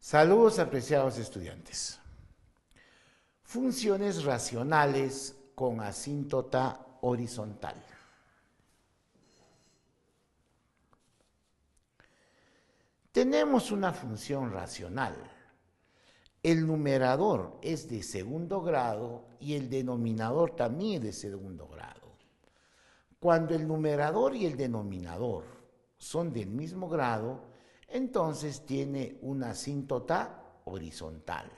Saludos apreciados estudiantes. Funciones racionales con asíntota horizontal. Tenemos una función racional. El numerador es de segundo grado y el denominador también es de segundo grado. Cuando el numerador y el denominador son del mismo grado, entonces tiene una asíntota horizontal,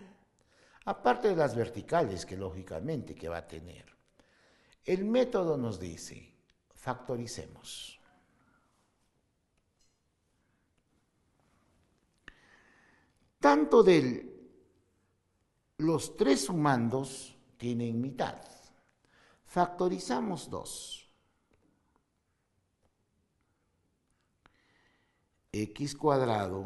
aparte de las verticales que lógicamente que va a tener. El método nos dice, factoricemos. Tanto de los tres sumandos tienen mitad. Factorizamos dos. x cuadrado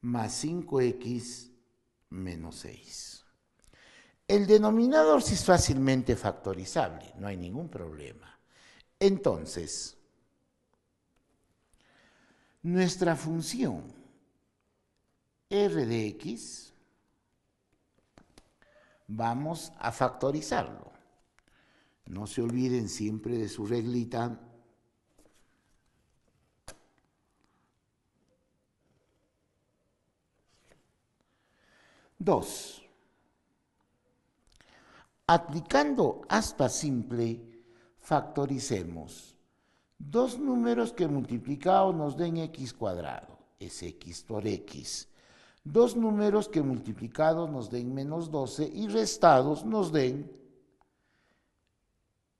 más 5x menos 6. El denominador sí es fácilmente factorizable, no hay ningún problema. Entonces, nuestra función r de x vamos a factorizarlo. No se olviden siempre de su reglita 2. Aplicando hasta simple, factoricemos dos números que multiplicados nos den x cuadrado, es x por x. Dos números que multiplicados nos den menos 12 y restados nos den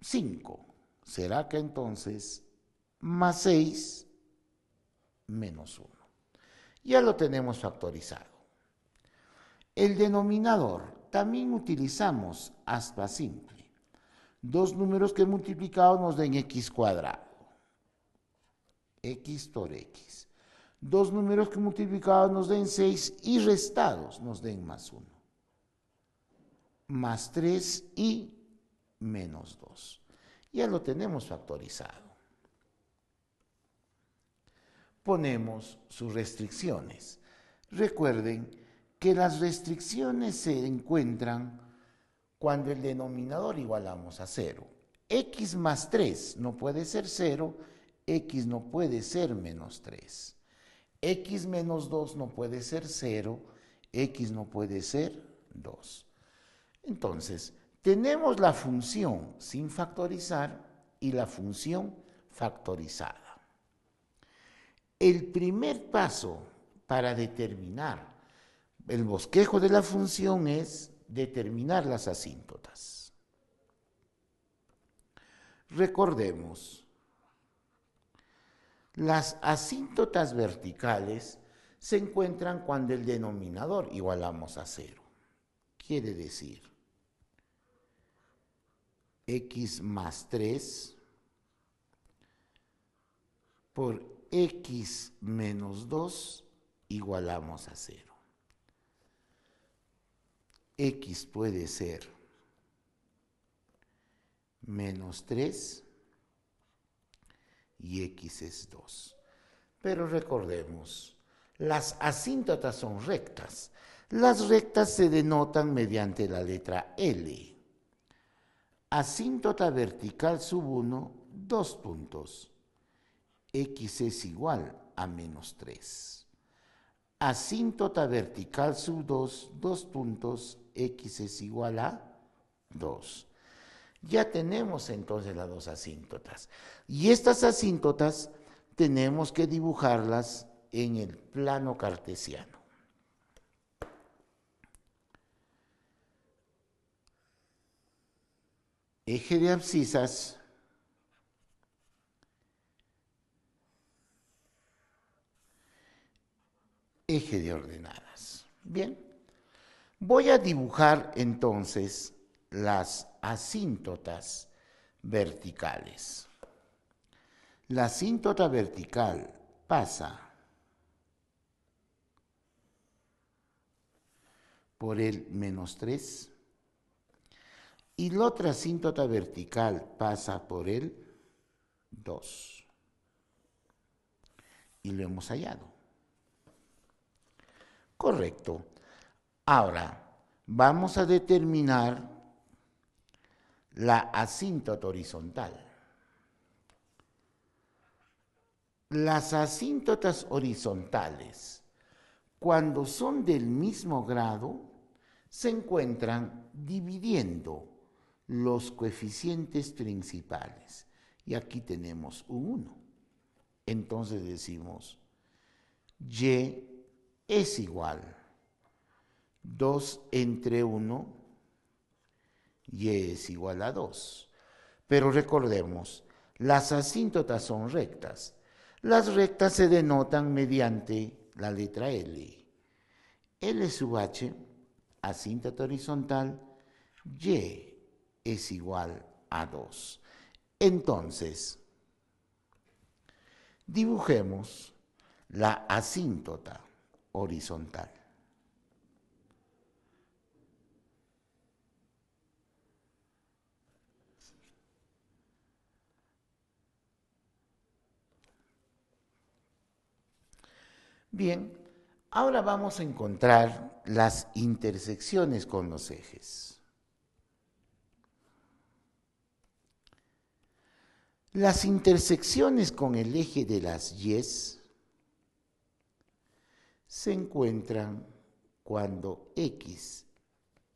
5. Será que entonces más 6 menos 1. Ya lo tenemos factorizado. El denominador también utilizamos hasta simple. Dos números que multiplicados nos den x cuadrado. x por x. Dos números que multiplicados nos den 6 y restados nos den más 1. Más 3 y menos 2. Ya lo tenemos factorizado. Ponemos sus restricciones. Recuerden que las restricciones se encuentran cuando el denominador igualamos a 0. X más 3 no puede ser 0, X no puede ser menos 3. X menos 2 no puede ser 0, X no puede ser 2. Entonces, tenemos la función sin factorizar y la función factorizada. El primer paso para determinar el bosquejo de la función es determinar las asíntotas. Recordemos, las asíntotas verticales se encuentran cuando el denominador igualamos a cero. Quiere decir, x más 3 por x menos 2 igualamos a cero. X puede ser menos 3 y X es 2. Pero recordemos, las asíntotas son rectas. Las rectas se denotan mediante la letra L. Asíntota vertical sub 1, 2 puntos. X es igual a menos 3. Asíntota vertical sub 2, 2 puntos x es igual a 2. Ya tenemos entonces las dos asíntotas. Y estas asíntotas tenemos que dibujarlas en el plano cartesiano. Eje de abscisas. Eje de ordenadas. Bien. Voy a dibujar entonces las asíntotas verticales. La asíntota vertical pasa por el menos 3 y la otra asíntota vertical pasa por el 2. Y lo hemos hallado. Correcto. Ahora, vamos a determinar la asíntota horizontal. Las asíntotas horizontales, cuando son del mismo grado, se encuentran dividiendo los coeficientes principales. Y aquí tenemos uno. 1. Entonces decimos, y es igual 2 entre 1 y es igual a 2. Pero recordemos, las asíntotas son rectas. Las rectas se denotan mediante la letra L. L sub H, asíntota horizontal, Y es igual a 2. Entonces, dibujemos la asíntota horizontal. Bien, ahora vamos a encontrar las intersecciones con los ejes. Las intersecciones con el eje de las Y se encuentran cuando X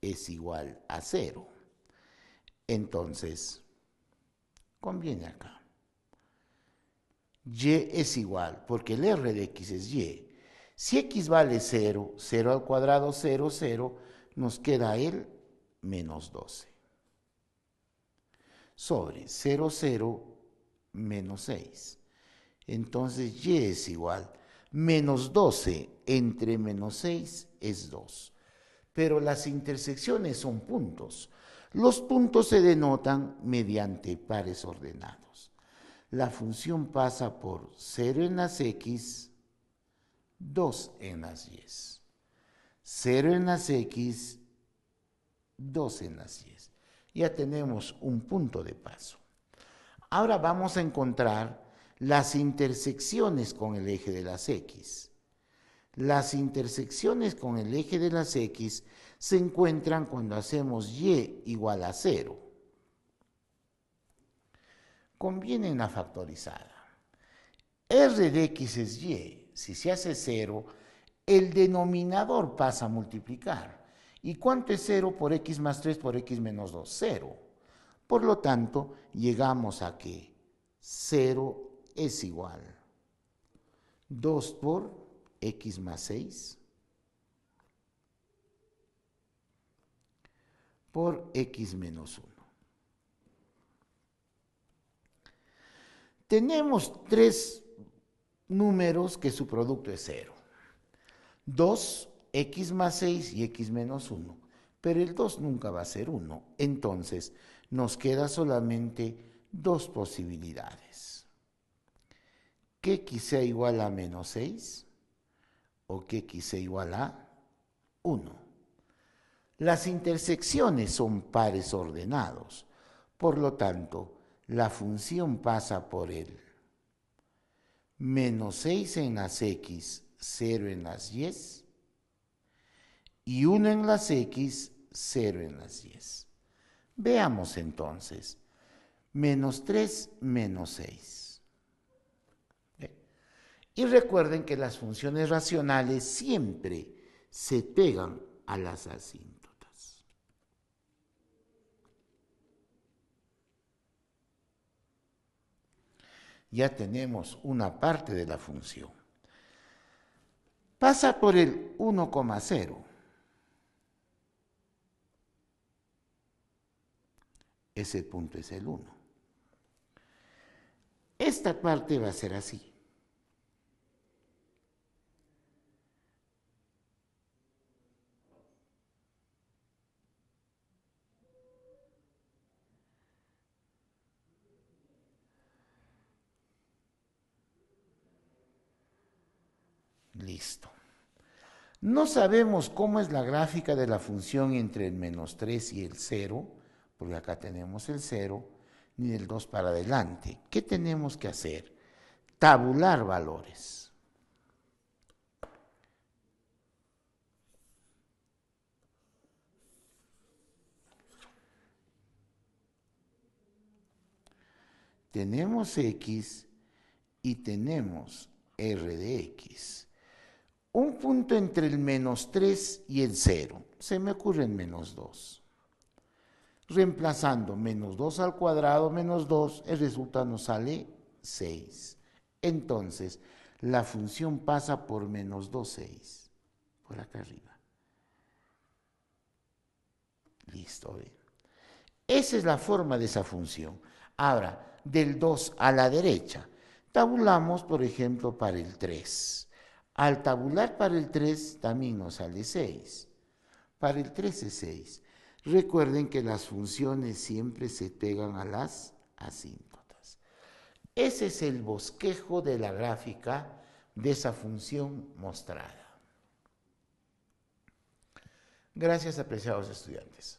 es igual a cero. Entonces, conviene acá y es igual, porque el r de x es y. Si x vale 0, 0 al cuadrado, 0, 0, nos queda el menos 12. Sobre 0, 0, menos 6. Entonces y es igual. Menos 12 entre menos 6 es 2. Pero las intersecciones son puntos. Los puntos se denotan mediante pares ordenados la función pasa por 0 en las x, 2 en las 10 0 en las x, 2 en las 10. Ya tenemos un punto de paso. Ahora vamos a encontrar las intersecciones con el eje de las x. Las intersecciones con el eje de las x se encuentran cuando hacemos y igual a 0 conviene una factorizada. R de x es y. Si se hace 0, el denominador pasa a multiplicar. ¿Y cuánto es 0 por x más 3 por x menos 2? 0. Por lo tanto, llegamos a que 0 es igual 2 por x más 6 por x menos 1. Tenemos tres números que su producto es cero. 2, x más 6 y x menos 1. Pero el 2 nunca va a ser 1. Entonces, nos queda solamente dos posibilidades. Que x sea igual a menos 6 o que x sea igual a 1. Las intersecciones son pares ordenados. Por lo tanto, la función pasa por él. Menos 6 en las X, 0 en las 10, Y 1 en las X, 0 en las 10. Veamos entonces. Menos 3, menos 6. Y recuerden que las funciones racionales siempre se pegan a las asíntotas. ya tenemos una parte de la función. Pasa por el 1,0. Ese punto es el 1. Esta parte va a ser así. No sabemos cómo es la gráfica de la función entre el menos 3 y el 0, porque acá tenemos el 0, ni el 2 para adelante. ¿Qué tenemos que hacer? Tabular valores. tenemos x y tenemos r de x un punto entre el menos 3 y el 0. Se me ocurre el menos 2. Reemplazando menos 2 al cuadrado menos 2, el resultado nos sale 6. Entonces, la función pasa por menos 2, 6. Por acá arriba. Listo, bien. Esa es la forma de esa función. Ahora, del 2 a la derecha, tabulamos, por ejemplo, para el 3. Al tabular para el 3 también nos sale 6. Para el 3 es 6. Recuerden que las funciones siempre se pegan a las asíntotas. Ese es el bosquejo de la gráfica de esa función mostrada. Gracias, apreciados estudiantes.